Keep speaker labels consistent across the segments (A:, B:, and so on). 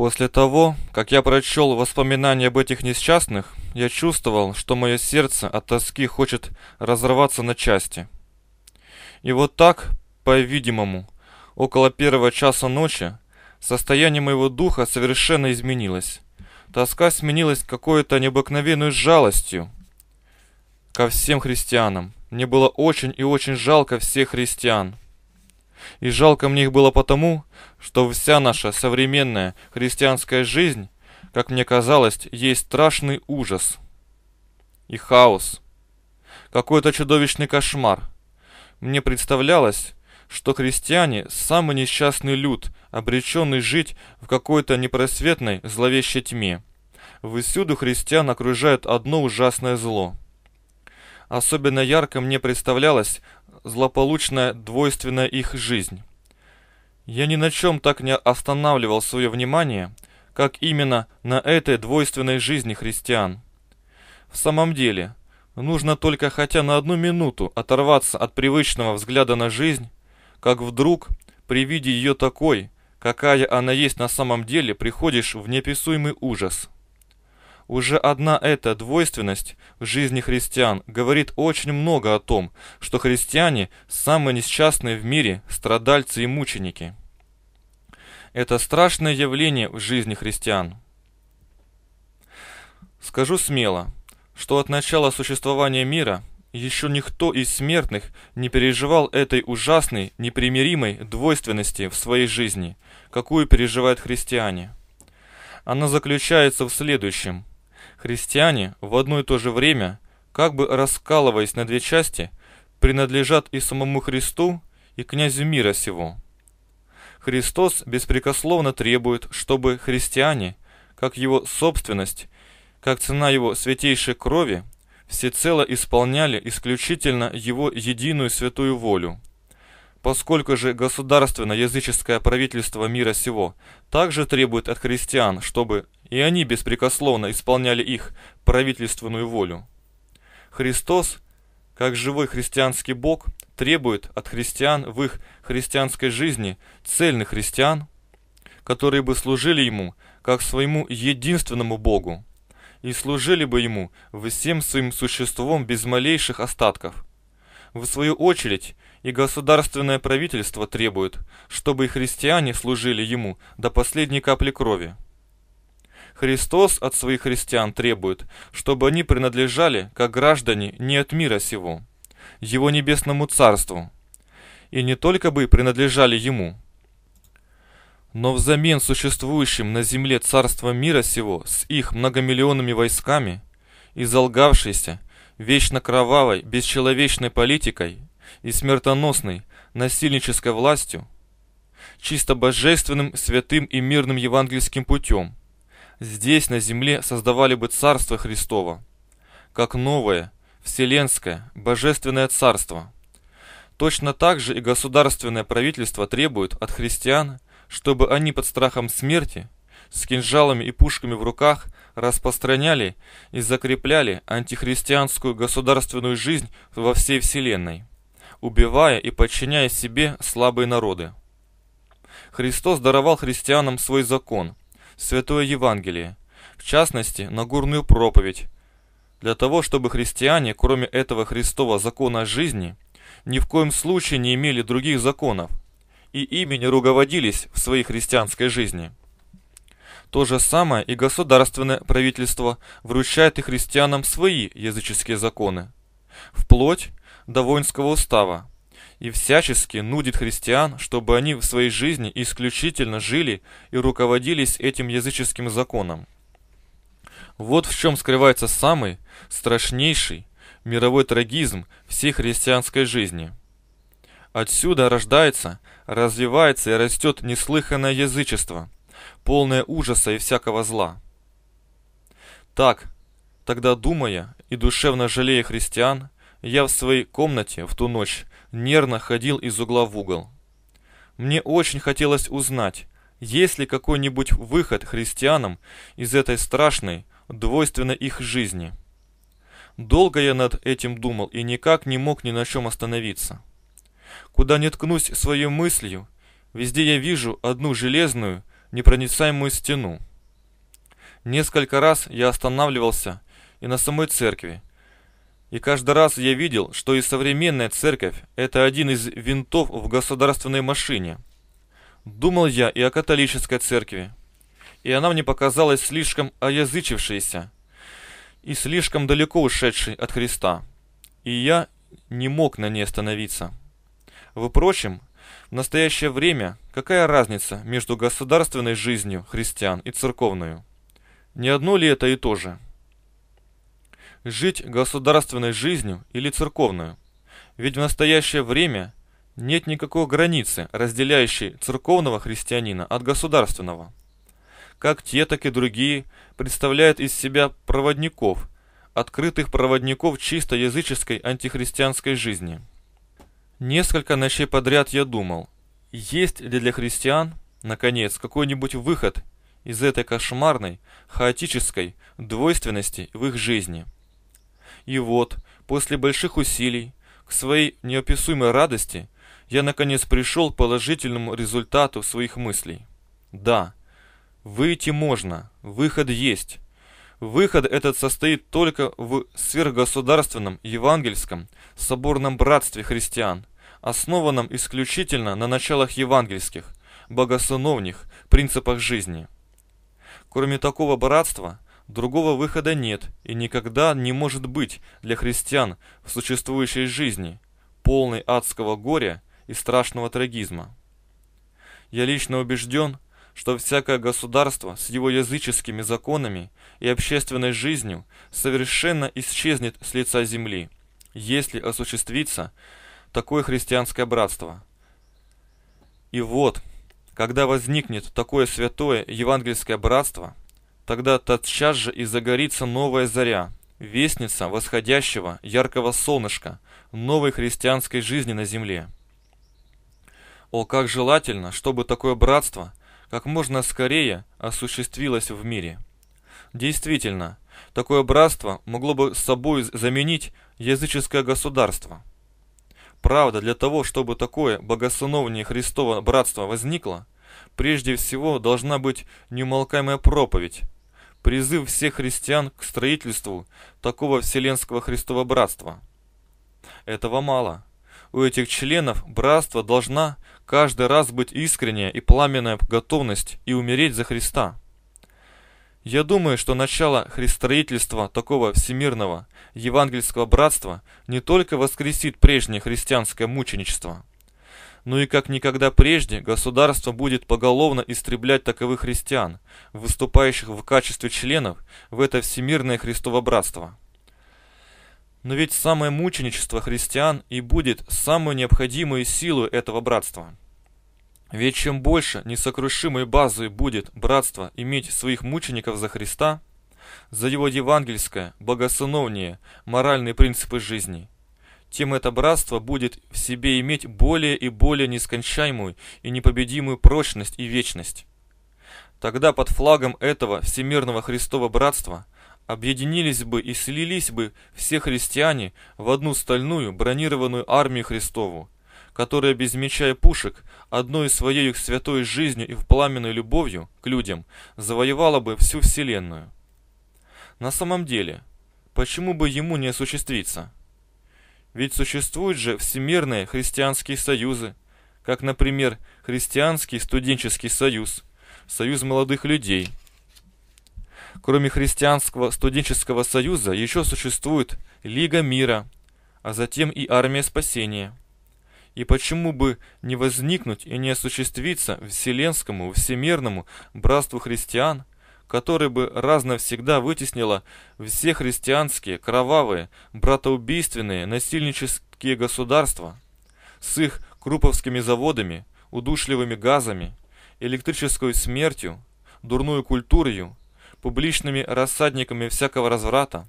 A: После того, как я прочел воспоминания об этих несчастных, я чувствовал, что мое сердце от тоски хочет разорваться на части. И вот так, по-видимому, около первого часа ночи, состояние моего духа совершенно изменилось. Тоска сменилась какой-то необыкновенной жалостью ко всем христианам. Мне было очень и очень жалко всех христиан. И жалко мне их было потому, что вся наша современная христианская жизнь, как мне казалось, есть страшный ужас и хаос. Какой-то чудовищный кошмар. Мне представлялось, что христиане – самый несчастный люд, обреченный жить в какой-то непросветной зловещей тьме. Всюду христиан окружает одно ужасное зло – Особенно ярко мне представлялась злополучная двойственная их жизнь. Я ни на чем так не останавливал свое внимание, как именно на этой двойственной жизни христиан. В самом деле, нужно только хотя на одну минуту оторваться от привычного взгляда на жизнь, как вдруг, при виде ее такой, какая она есть на самом деле, приходишь в неописуемый ужас». Уже одна эта двойственность в жизни христиан говорит очень много о том, что христиане – самые несчастные в мире страдальцы и мученики. Это страшное явление в жизни христиан. Скажу смело, что от начала существования мира еще никто из смертных не переживал этой ужасной, непримиримой двойственности в своей жизни, какую переживают христиане. Она заключается в следующем – Христиане в одно и то же время, как бы раскалываясь на две части, принадлежат и самому Христу, и князю мира сего. Христос беспрекословно требует, чтобы христиане, как его собственность, как цена его святейшей крови, всецело исполняли исключительно его единую святую волю. Поскольку же государственно-языческое правительство мира сего также требует от христиан, чтобы и они беспрекословно исполняли их правительственную волю. Христос, как живой христианский Бог, требует от христиан в их христианской жизни цельных христиан, которые бы служили Ему как своему единственному Богу и служили бы Ему всем своим существом без малейших остатков. В свою очередь, и государственное правительство требует, чтобы и христиане служили Ему до последней капли крови. Христос от своих христиан требует, чтобы они принадлежали, как граждане, не от мира сего, его небесному царству, и не только бы принадлежали ему, но взамен существующим на земле царством мира сего с их многомиллионными войсками и залгавшейся, вечно кровавой, бесчеловечной политикой и смертоносной, насильнической властью, чисто божественным, святым и мирным евангельским путем, здесь, на земле, создавали бы Царство Христово, как новое, вселенское, божественное царство. Точно так же и государственное правительство требует от христиан, чтобы они под страхом смерти, с кинжалами и пушками в руках, распространяли и закрепляли антихристианскую государственную жизнь во всей вселенной, убивая и подчиняя себе слабые народы. Христос даровал христианам свой закон, Святое Евангелие, в частности, Нагурную проповедь, для того, чтобы христиане, кроме этого Христова закона жизни, ни в коем случае не имели других законов и ими не руководились в своей христианской жизни. То же самое и государственное правительство вручает и христианам свои языческие законы, вплоть до воинского устава, и всячески нудит христиан, чтобы они в своей жизни исключительно жили и руководились этим языческим законом. Вот в чем скрывается самый страшнейший мировой трагизм всей христианской жизни. Отсюда рождается, развивается и растет неслыханное язычество, полное ужаса и всякого зла. Так, тогда думая и душевно жалея христиан, я в своей комнате в ту ночь нервно ходил из угла в угол. Мне очень хотелось узнать, есть ли какой-нибудь выход христианам из этой страшной, двойственной их жизни. Долго я над этим думал и никак не мог ни на чем остановиться. Куда не ткнусь своей мыслью, везде я вижу одну железную, непроницаемую стену. Несколько раз я останавливался и на самой церкви, и каждый раз я видел, что и современная церковь – это один из винтов в государственной машине. Думал я и о католической церкви. И она мне показалась слишком оязычившейся и слишком далеко ушедшей от Христа. И я не мог на ней остановиться. Впрочем, в настоящее время какая разница между государственной жизнью христиан и церковную? Не одно ли это и то же? жить государственной жизнью или церковную. Ведь в настоящее время нет никакой границы, разделяющей церковного христианина от государственного. Как те, так и другие представляют из себя проводников, открытых проводников чисто языческой антихристианской жизни. Несколько ночей подряд я думал, есть ли для христиан, наконец, какой-нибудь выход из этой кошмарной, хаотической двойственности в их жизни – и вот, после больших усилий, к своей неописуемой радости, я наконец пришел к положительному результату своих мыслей. Да, выйти можно, выход есть. Выход этот состоит только в сверхгосударственном евангельском соборном братстве христиан, основанном исключительно на началах евангельских, богословних принципах жизни. Кроме такого братства – Другого выхода нет и никогда не может быть для христиан в существующей жизни, полной адского горя и страшного трагизма. Я лично убежден, что всякое государство с его языческими законами и общественной жизнью совершенно исчезнет с лица земли, если осуществится такое христианское братство. И вот, когда возникнет такое святое евангельское братство – Тогда тотчас же и загорится новая заря, вестница восходящего яркого солнышка, новой христианской жизни на земле. О, как желательно, чтобы такое братство как можно скорее осуществилось в мире. Действительно, такое братство могло бы с собой заменить языческое государство. Правда, для того, чтобы такое богословение Христово братство возникло, прежде всего должна быть неумолкаемая проповедь, призыв всех христиан к строительству такого вселенского Христова братства. Этого мало. У этих членов братства должна каждый раз быть искренняя и пламенная готовность и умереть за Христа. Я думаю, что начало христостроительства такого всемирного евангельского братства не только воскресит прежнее христианское мученичество – ну и как никогда прежде государство будет поголовно истреблять таковых христиан, выступающих в качестве членов в это всемирное Христово братство. Но ведь самое мученичество христиан и будет самую необходимую силу этого братства. Ведь чем больше несокрушимой базой будет братство иметь своих мучеников за Христа, за его евангельское, богосыновнее, моральные принципы жизни – тем это братство будет в себе иметь более и более нескончаемую и непобедимую прочность и вечность. Тогда под флагом этого всемирного Христова братства объединились бы и слились бы все христиане в одну стальную бронированную армию Христову, которая без меча и пушек, одной своей святой жизнью и в пламенной любовью к людям, завоевала бы всю вселенную. На самом деле, почему бы ему не осуществиться? Ведь существуют же всемирные христианские союзы, как, например, Христианский студенческий союз, Союз молодых людей. Кроме Христианского студенческого союза еще существует Лига мира, а затем и Армия спасения. И почему бы не возникнуть и не осуществиться Вселенскому, Всемирному братству христиан, который бы раз навсегда вытеснило все христианские, кровавые, братоубийственные, насильнические государства с их круповскими заводами, удушливыми газами, электрической смертью, дурную культурою, публичными рассадниками всякого разврата,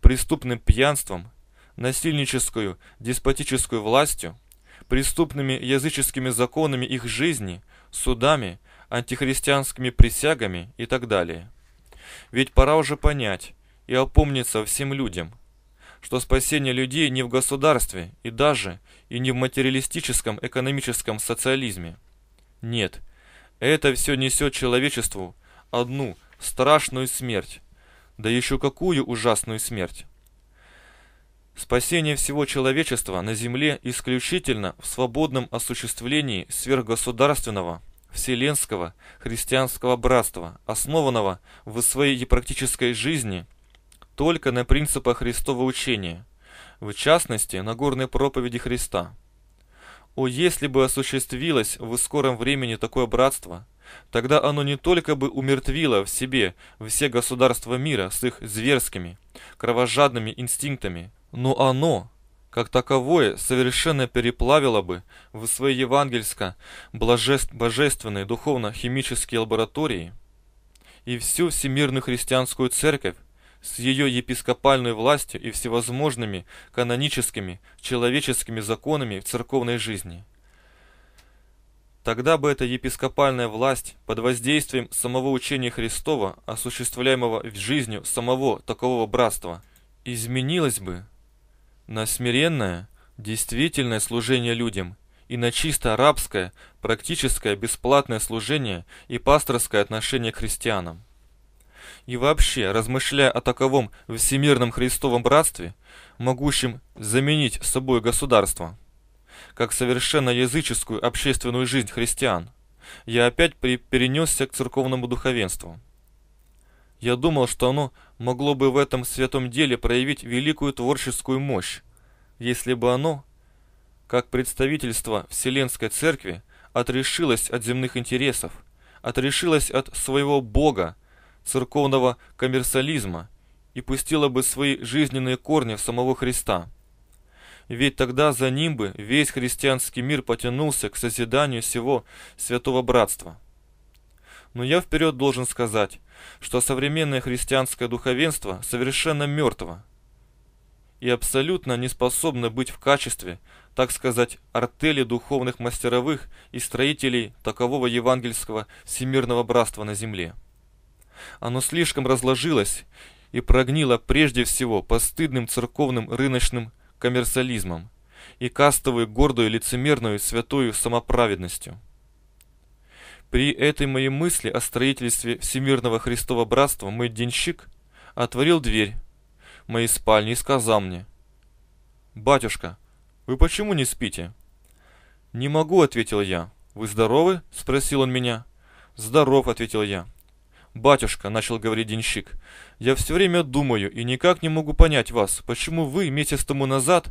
A: преступным пьянством, насильническую, деспотическую властью, преступными языческими законами их жизни, судами, антихристианскими присягами и так далее. Ведь пора уже понять и опомниться всем людям, что спасение людей не в государстве и даже и не в материалистическом экономическом социализме. Нет, это все несет человечеству одну страшную смерть, да еще какую ужасную смерть. Спасение всего человечества на Земле исключительно в свободном осуществлении сверхгосударственного вселенского христианского братства, основанного в своей практической жизни только на принципах Христового учения, в частности, на горной проповеди Христа. О, если бы осуществилось в скором времени такое братство, тогда оно не только бы умертвило в себе все государства мира с их зверскими, кровожадными инстинктами, но оно как таковое совершенно переплавило бы в свои евангельско божественные духовно-химические лаборатории и всю всемирную христианскую церковь с ее епископальной властью и всевозможными каноническими человеческими законами в церковной жизни. Тогда бы эта епископальная власть под воздействием самого учения Христова, осуществляемого в жизнью самого такового братства, изменилась бы на смиренное, действительное служение людям и на чисто арабское, практическое, бесплатное служение и пасторское отношение к христианам. И вообще, размышляя о таковом всемирном христовом братстве, могущем заменить собой государство, как совершенно языческую общественную жизнь христиан, я опять перенесся к церковному духовенству. Я думал, что оно могло бы в этом святом деле проявить великую творческую мощь, если бы оно, как представительство Вселенской Церкви, отрешилось от земных интересов, отрешилось от своего бога, церковного коммерсализма и пустило бы свои жизненные корни в самого Христа. Ведь тогда за ним бы весь христианский мир потянулся к созиданию всего святого братства. Но я вперед должен сказать, что современное христианское духовенство совершенно мертво и абсолютно не способно быть в качестве, так сказать, артели духовных мастеровых и строителей такового евангельского всемирного братства на земле. Оно слишком разложилось и прогнило прежде всего постыдным церковным рыночным коммерциализмом и кастовую гордую лицемерную святую самоправедностью. При этой моей мысли о строительстве Всемирного Христова Братства мой денщик отворил дверь моей спальни и сказал мне, «Батюшка, вы почему не спите?» «Не могу», — ответил я. «Вы здоровы?» — спросил он меня. «Здоров», — ответил я. «Батюшка», — начал говорить денщик, — «я все время думаю и никак не могу понять вас, почему вы месяц тому назад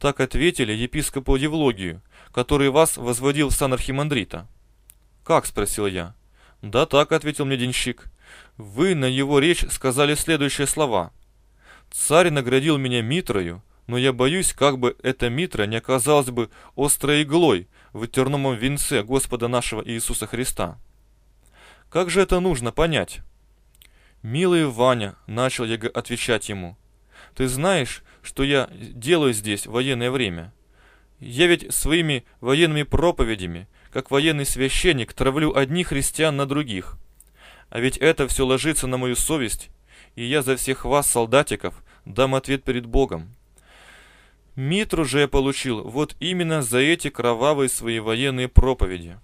A: так ответили епископу Евлогию, который вас возводил в сан архимандрита». «Как?» – спросил я. «Да так», – ответил мне денщик. «Вы на его речь сказали следующие слова. Царь наградил меня митрою, но я боюсь, как бы эта митра не оказалась бы острой иглой в терновом венце Господа нашего Иисуса Христа». «Как же это нужно понять?» «Милый Ваня», – начал я отвечать ему, – «ты знаешь, что я делаю здесь в военное время? Я ведь своими военными проповедями – как военный священник, травлю одних христиан на других. А ведь это все ложится на мою совесть, и я за всех вас, солдатиков, дам ответ перед Богом. Митру же я получил вот именно за эти кровавые свои военные проповеди.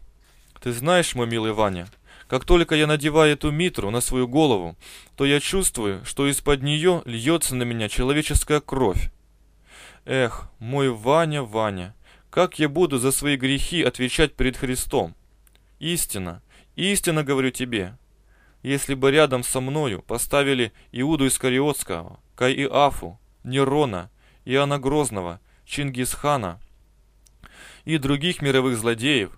A: Ты знаешь, мой милый Ваня, как только я надеваю эту митру на свою голову, то я чувствую, что из-под нее льется на меня человеческая кровь. Эх, мой Ваня, Ваня, как я буду за свои грехи отвечать перед Христом? Истина, истина говорю тебе. Если бы рядом со мною поставили Иуду Искариотского, Каиафу, Нерона, Иоанна Грозного, Чингисхана и других мировых злодеев,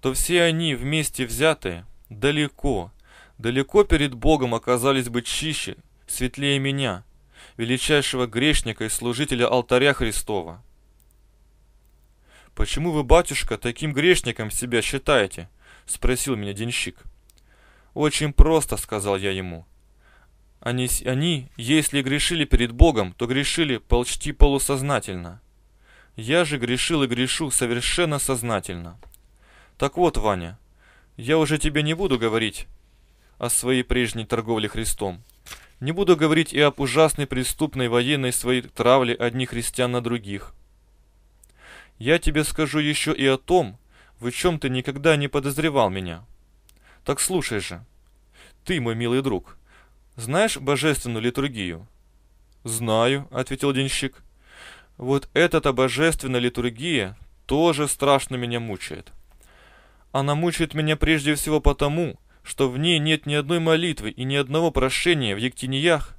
A: то все они вместе взятые далеко, далеко перед Богом оказались бы чище, светлее меня, величайшего грешника и служителя алтаря Христова. «Почему вы, батюшка, таким грешником себя считаете?» — спросил меня денщик. «Очень просто», — сказал я ему. Они, они, если грешили перед Богом, то грешили почти полусознательно. Я же грешил и грешу совершенно сознательно. Так вот, Ваня, я уже тебе не буду говорить о своей прежней торговле Христом. Не буду говорить и об ужасной преступной военной своей травле одних христиан на других – я тебе скажу еще и о том, в чем ты никогда не подозревал меня. Так слушай же. Ты, мой милый друг, знаешь божественную литургию? Знаю, ответил денщик. Вот эта-то божественная литургия тоже страшно меня мучает. Она мучает меня прежде всего потому, что в ней нет ни одной молитвы и ни одного прошения в Ектиниях,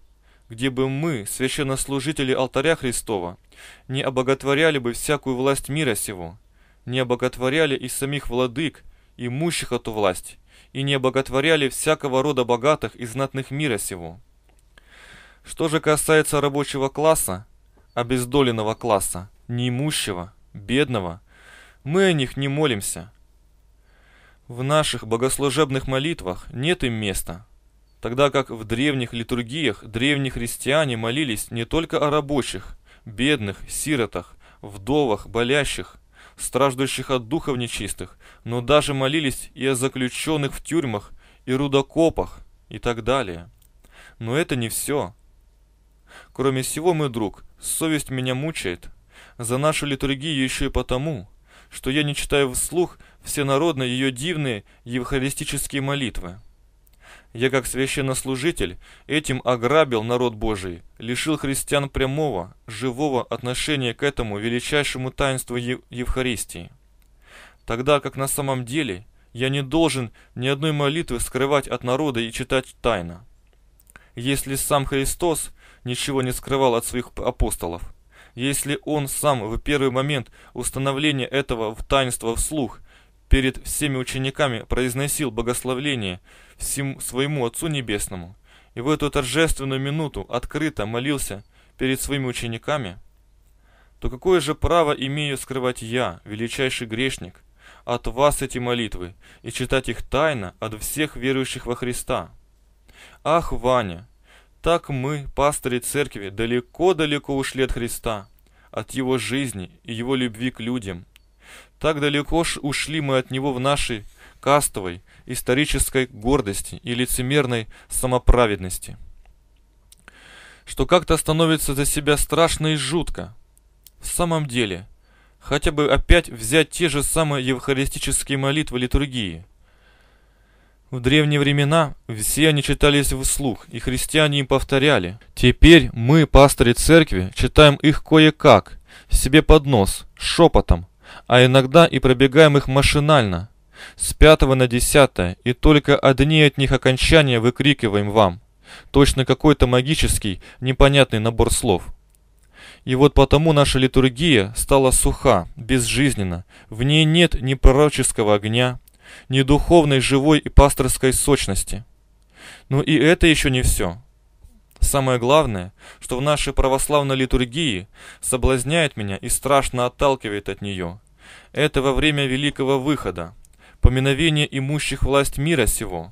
A: где бы мы, священнослужители алтаря Христова, не обоготворяли бы всякую власть мира сего, не обоготворяли и самих владык, имущих эту власть, и не обоготворяли всякого рода богатых и знатных мира сего. Что же касается рабочего класса, обездоленного класса, неимущего, бедного, мы о них не молимся. В наших богослужебных молитвах нет им места, тогда как в древних литургиях древние христиане молились не только о рабочих, бедных, сиротах, вдовах, болящих, страждущих от духов нечистых, но даже молились и о заключенных в тюрьмах, и рудокопах, и так далее. Но это не все. Кроме всего, мой друг, совесть меня мучает. За нашу литургию еще и потому, что я не читаю вслух всенародно ее дивные евхаристические молитвы. Я как священнослужитель этим ограбил народ Божий, лишил христиан прямого, живого отношения к этому величайшему таинству Евхаристии. Тогда как на самом деле я не должен ни одной молитвы скрывать от народа и читать тайно. Если сам Христос ничего не скрывал от своих апостолов, если он сам в первый момент установления этого в таинство вслух перед всеми учениками произносил богословление – своему Отцу Небесному, и в эту торжественную минуту открыто молился перед своими учениками, то какое же право имею скрывать я, величайший грешник, от вас эти молитвы и читать их тайно от всех верующих во Христа? Ах, Ваня, так мы, пастыри церкви, далеко-далеко ушли от Христа, от Его жизни и Его любви к людям. Так далеко ж ушли мы от Него в нашей кастовой, исторической гордости и лицемерной самоправедности. Что как-то становится за себя страшно и жутко. В самом деле, хотя бы опять взять те же самые евхаристические молитвы литургии. В древние времена все они читались вслух, и христиане им повторяли. Теперь мы, пастыри церкви, читаем их кое-как, себе под нос, шепотом, а иногда и пробегаем их машинально – с пятого на десятое, и только одни от них окончания выкрикиваем вам. Точно какой-то магический, непонятный набор слов. И вот потому наша литургия стала суха, безжизненна. В ней нет ни пророческого огня, ни духовной живой и пасторской сочности. Но и это еще не все. Самое главное, что в нашей православной литургии соблазняет меня и страшно отталкивает от нее. Это во время Великого Выхода – поминовение имущих власть мира сего.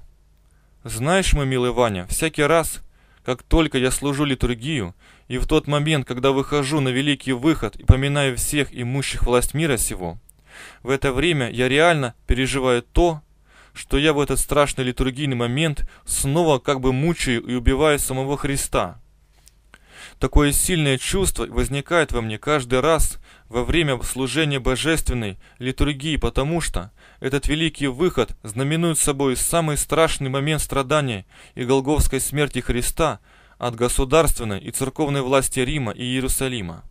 A: Знаешь, мой милый Ваня, всякий раз, как только я служу литургию, и в тот момент, когда выхожу на великий выход и поминаю всех имущих власть мира сего, в это время я реально переживаю то, что я в этот страшный литургийный момент снова как бы мучаю и убиваю самого Христа. Такое сильное чувство возникает во мне каждый раз во время служения божественной литургии, потому что этот великий выход знаменует собой самый страшный момент страдания и голговской смерти Христа от государственной и церковной власти Рима и Иерусалима.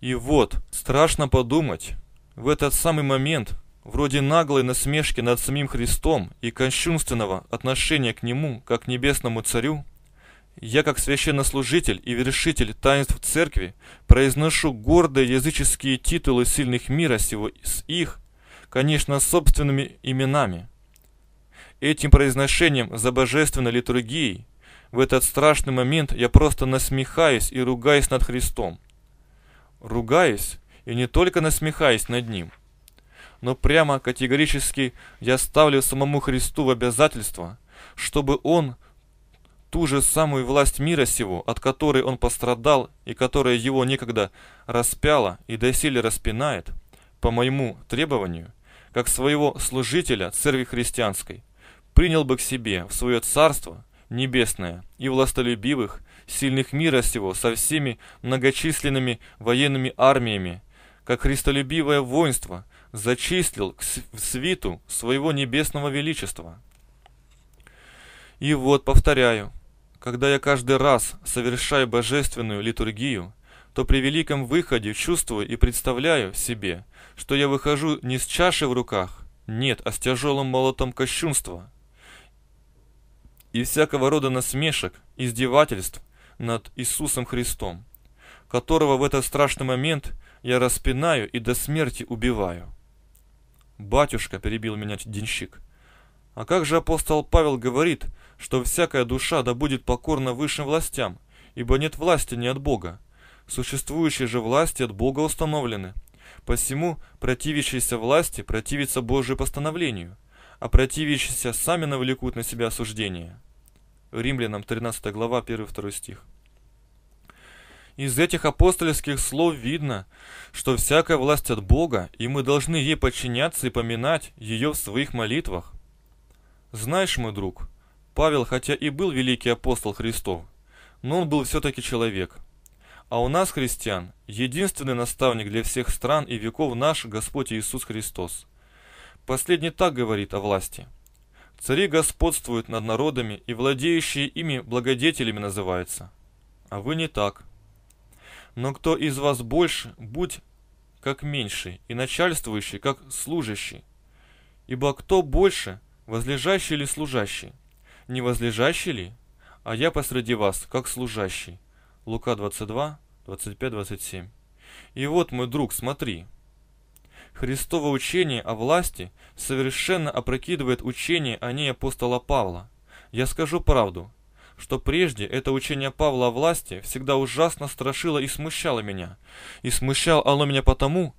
A: И вот, страшно подумать, в этот самый момент, вроде наглой насмешки над самим Христом и кощунственного отношения к Нему, как к небесному царю, я, как священнослужитель и вершитель таинств церкви, произношу гордые языческие титулы сильных мира сего с их конечно, собственными именами. Этим произношением за божественной литургией в этот страшный момент я просто насмехаюсь и ругаюсь над Христом. Ругаюсь и не только насмехаюсь над Ним, но прямо категорически я ставлю самому Христу в обязательство, чтобы Он ту же самую власть мира сего, от которой он пострадал и которая его некогда распяла и доселе распинает, по моему требованию, как своего служителя церкви христианской, принял бы к себе в свое царство небесное и властолюбивых, сильных мира сего со всеми многочисленными военными армиями, как христолюбивое воинство зачислил в свиту своего небесного величества. И вот, повторяю, когда я каждый раз совершаю божественную литургию то при великом выходе чувствую и представляю себе, что я выхожу не с чашей в руках, нет, а с тяжелым молотом кощунства и всякого рода насмешек, издевательств над Иисусом Христом, которого в этот страшный момент я распинаю и до смерти убиваю. «Батюшка», — перебил меня денщик, — «а как же апостол Павел говорит, что всякая душа да будет покорна высшим властям, ибо нет власти ни от Бога, Существующие же власти от Бога установлены. Посему противящиеся власти противятся Божию постановлению, а противящиеся сами навлекут на себя осуждение. Римлянам 13 глава 1-2 стих. Из этих апостольских слов видно, что всякая власть от Бога, и мы должны ей подчиняться и поминать ее в своих молитвах. Знаешь, мой друг, Павел, хотя и был великий апостол Христов, но он был все-таки человек – а у нас, христиан, единственный наставник для всех стран и веков наш Господь Иисус Христос. Последний так говорит о власти. Цари господствуют над народами, и владеющие ими благодетелями называются. А вы не так. Но кто из вас больше, будь как меньший, и начальствующий, как служащий. Ибо кто больше, возлежащий или служащий? Не возлежащий ли? А я посреди вас, как служащий. Лука 22, 25, 27. «И вот, мой друг, смотри». Христово учение о власти совершенно опрокидывает учение о ней апостола Павла. Я скажу правду, что прежде это учение Павла о власти всегда ужасно страшило и смущало меня. И смущало оно меня потому,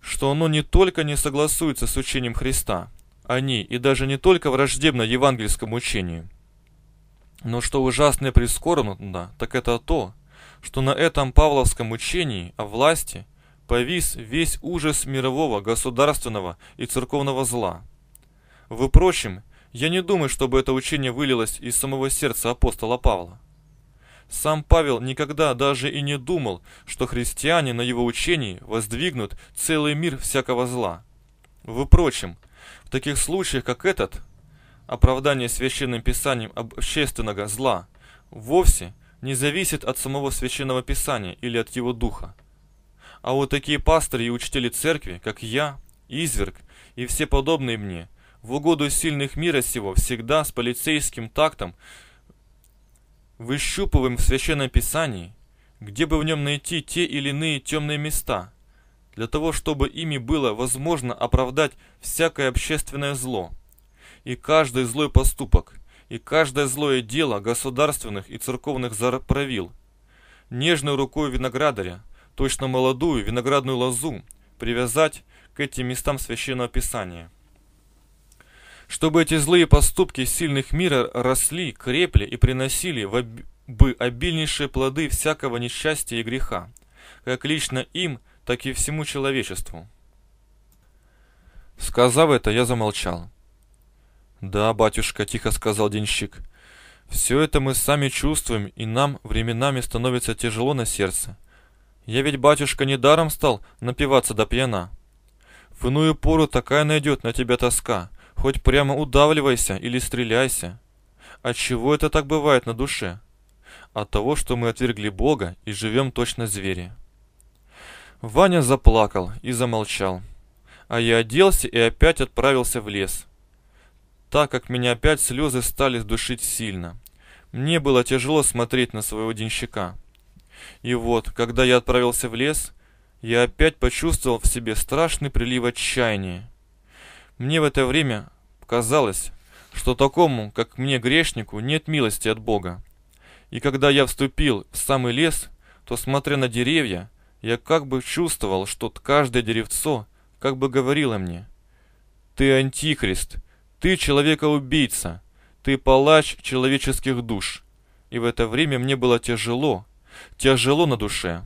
A: что оно не только не согласуется с учением Христа о ней и даже не только враждебно евангельскому учению, но что ужасно и прискорбно, так это то, что на этом павловском учении о власти повис весь ужас мирового, государственного и церковного зла. Впрочем, я не думаю, чтобы это учение вылилось из самого сердца апостола Павла. Сам Павел никогда даже и не думал, что христиане на его учении воздвигнут целый мир всякого зла. Впрочем, в таких случаях, как этот, оправдание Священным Писанием общественного зла вовсе не зависит от самого Священного Писания или от его духа. А вот такие пастыри и учители церкви, как я, изверг и все подобные мне, в угоду сильных мира сего всегда с полицейским тактом выщупываем в Священном Писании, где бы в нем найти те или иные темные места, для того, чтобы ими было возможно оправдать всякое общественное зло – и каждый злой поступок, и каждое злое дело государственных и церковных заправил. Нежной рукой виноградаря, точно молодую виноградную лозу, привязать к этим местам Священного Писания. Чтобы эти злые поступки сильных мира росли, крепли и приносили в об... бы обильнейшие плоды всякого несчастья и греха, как лично им, так и всему человечеству. Сказав это, я замолчал. «Да, батюшка», — тихо сказал денщик. «Все это мы сами чувствуем, и нам временами становится тяжело на сердце. Я ведь, батюшка, недаром стал напиваться до пьяна. В иную пору такая найдет на тебя тоска, хоть прямо удавливайся или стреляйся. От а чего это так бывает на душе? От того, что мы отвергли Бога и живем точно звери». Ваня заплакал и замолчал. А я оделся и опять отправился в лес так как меня опять слезы стали душить сильно. Мне было тяжело смотреть на своего денщика. И вот, когда я отправился в лес, я опять почувствовал в себе страшный прилив отчаяния. Мне в это время казалось, что такому, как мне, грешнику, нет милости от Бога. И когда я вступил в самый лес, то, смотря на деревья, я как бы чувствовал, что каждое деревцо как бы говорило мне «Ты антихрист, ты человека-убийца. Ты палач человеческих душ. И в это время мне было тяжело. Тяжело на душе.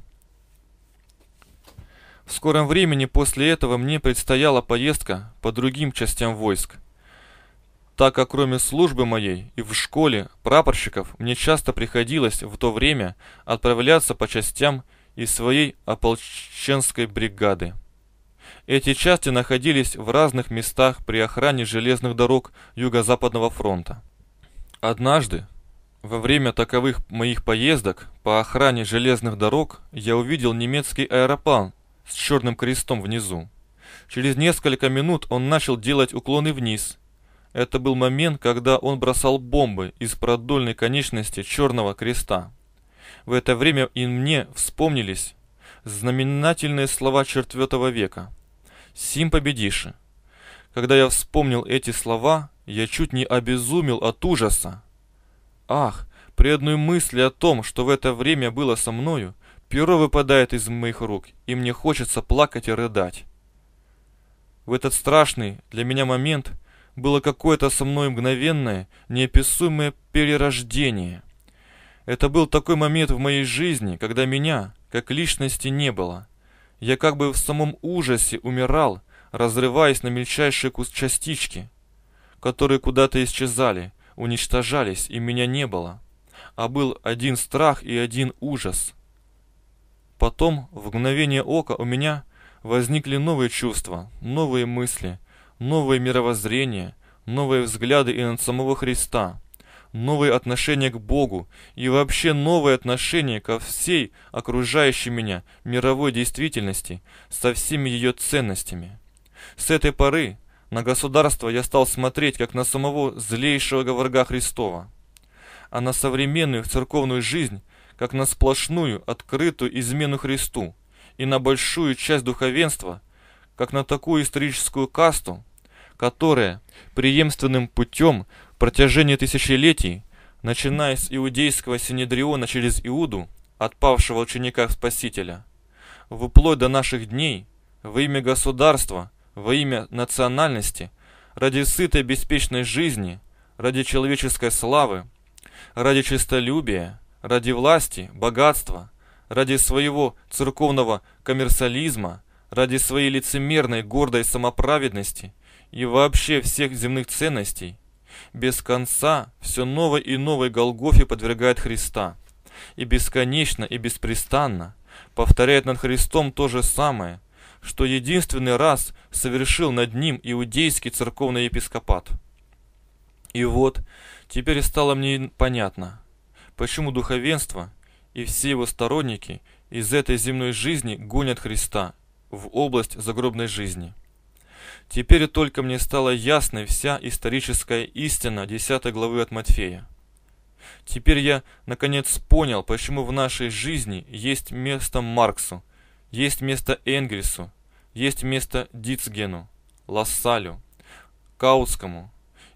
A: В скором времени после этого мне предстояла поездка по другим частям войск. Так как кроме службы моей и в школе прапорщиков мне часто приходилось в то время отправляться по частям из своей ополченской бригады. Эти части находились в разных местах при охране железных дорог Юго-Западного фронта. Однажды, во время таковых моих поездок по охране железных дорог, я увидел немецкий аэроплан с черным крестом внизу. Через несколько минут он начал делать уклоны вниз. Это был момент, когда он бросал бомбы из продольной конечности черного креста. В это время и мне вспомнились знаменательные слова IV века – Сим победиши. Когда я вспомнил эти слова, я чуть не обезумел от ужаса. Ах, при одной мысли о том, что в это время было со мною, перо выпадает из моих рук, и мне хочется плакать и рыдать. В этот страшный для меня момент было какое-то со мной мгновенное, неописуемое перерождение. Это был такой момент в моей жизни, когда меня, как личности, не было. Я как бы в самом ужасе умирал, разрываясь на мельчайшие частички, которые куда-то исчезали, уничтожались, и меня не было. А был один страх и один ужас. Потом, в мгновение ока, у меня возникли новые чувства, новые мысли, новые мировоззрения, новые взгляды и на самого Христа – новые отношения к Богу и вообще новые отношения ко всей окружающей меня мировой действительности со всеми ее ценностями. С этой поры на государство я стал смотреть как на самого злейшего врага Христова, а на современную церковную жизнь как на сплошную открытую измену Христу и на большую часть духовенства как на такую историческую касту, которая преемственным путем протяжении тысячелетий, начиная с иудейского Синедриона через Иуду, отпавшего ученика Спасителя, вплоть до наших дней, во имя государства, во имя национальности, ради сытой беспечной жизни, ради человеческой славы, ради честолюбия, ради власти, богатства, ради своего церковного коммерциализма, ради своей лицемерной гордой самоправедности и вообще всех земных ценностей – без конца все новой и новой Голгофе подвергает Христа. И бесконечно, и беспрестанно повторяет над Христом то же самое, что единственный раз совершил над ним иудейский церковный епископат. И вот, теперь стало мне понятно, почему духовенство и все его сторонники из этой земной жизни гонят Христа в область загробной жизни. Теперь только мне стала ясной вся историческая истина 10 главы от Матфея. Теперь я, наконец, понял, почему в нашей жизни есть место Марксу, есть место Энгельсу, есть место Дицгену, Лассалю, Каутскому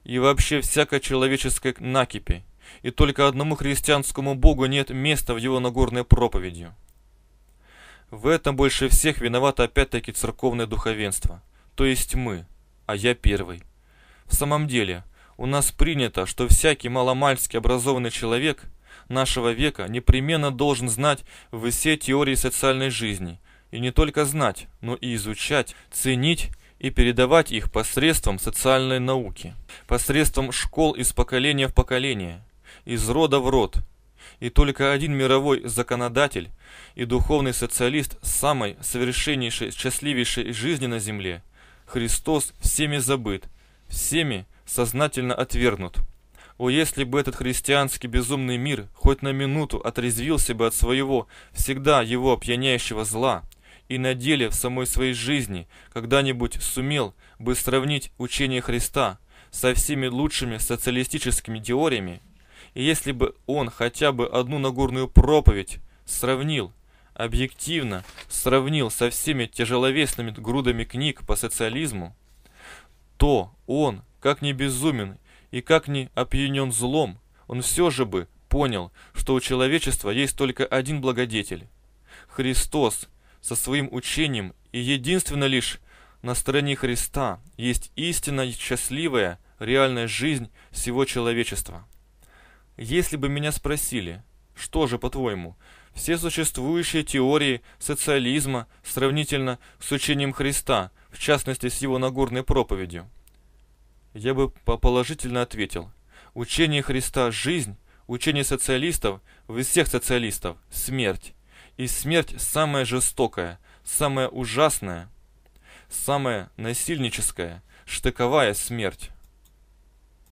A: и вообще всякой человеческой накипи, и только одному христианскому богу нет места в его нагорной проповеди. В этом больше всех виновато опять-таки церковное духовенство – то есть мы, а я первый. В самом деле, у нас принято, что всякий маломальски образованный человек нашего века непременно должен знать все теории социальной жизни, и не только знать, но и изучать, ценить и передавать их посредством социальной науки, посредством школ из поколения в поколение, из рода в род. И только один мировой законодатель и духовный социалист самой совершеннейшей, счастливейшей жизни на Земле – Христос всеми забыт, всеми сознательно отвергнут. О, если бы этот христианский безумный мир хоть на минуту отрезвился бы от своего, всегда его опьяняющего зла, и на деле в самой своей жизни когда-нибудь сумел бы сравнить учение Христа со всеми лучшими социалистическими теориями, и если бы он хотя бы одну Нагорную проповедь сравнил объективно сравнил со всеми тяжеловесными грудами книг по социализму, то он, как ни безумен и как ни опьянен злом, он все же бы понял, что у человечества есть только один благодетель. Христос со своим учением и единственно лишь на стороне Христа есть истинно счастливая, реальная жизнь всего человечества. Если бы меня спросили, что же, по-твоему, все существующие теории социализма сравнительно с учением Христа, в частности с его Нагорной проповедью? Я бы положительно ответил. Учение Христа – жизнь, учение социалистов, из всех социалистов – смерть. И смерть самая жестокая, самая ужасная, самая насильническая, штыковая смерть.